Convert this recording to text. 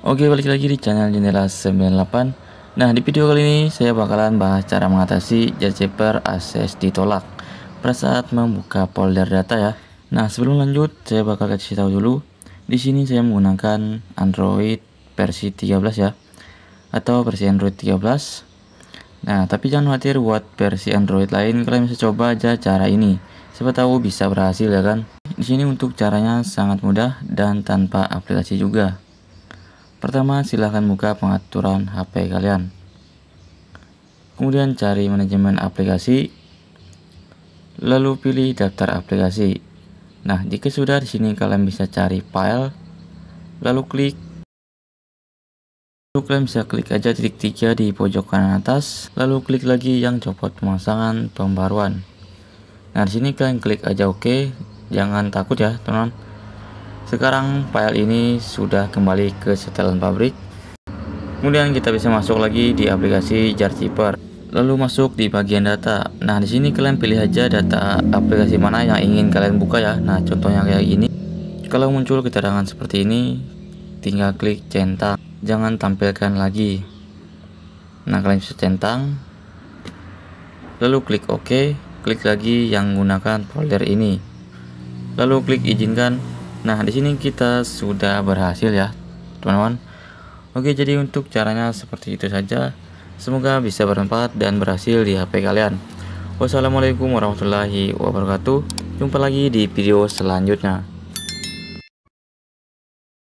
Oke balik lagi di channel jendela 98 Nah di video kali ini saya bakalan bahas cara mengatasi JCPR akses ditolak Pada saat membuka folder data ya Nah sebelum lanjut saya bakal kasih tahu dulu di sini saya menggunakan Android versi 13 ya Atau versi Android 13 Nah tapi jangan khawatir buat versi Android lain kalian bisa coba aja cara ini Siapa tahu bisa berhasil ya kan di sini untuk caranya sangat mudah dan tanpa aplikasi juga Pertama, silahkan buka pengaturan HP kalian. Kemudian cari manajemen aplikasi, lalu pilih daftar aplikasi. Nah, jika sudah di sini kalian bisa cari file, lalu klik. Lalu kalian bisa klik aja titik tiga di pojok kanan atas, lalu klik lagi yang copot pemasangan pembaruan. Nah, di sini kalian klik aja OK, jangan takut ya, teman-teman sekarang file ini sudah kembali ke setelan pabrik kemudian kita bisa masuk lagi di aplikasi jar Chipper. lalu masuk di bagian data nah di sini kalian pilih aja data aplikasi mana yang ingin kalian buka ya nah contohnya kayak gini kalau muncul keterangan seperti ini tinggal klik centang jangan tampilkan lagi nah kalian bisa centang lalu klik ok klik lagi yang menggunakan folder ini lalu klik izinkan Nah, di sini kita sudah berhasil ya, teman-teman. Oke, jadi untuk caranya seperti itu saja. Semoga bisa bermanfaat dan berhasil di HP kalian. Wassalamualaikum warahmatullahi wabarakatuh. Jumpa lagi di video selanjutnya.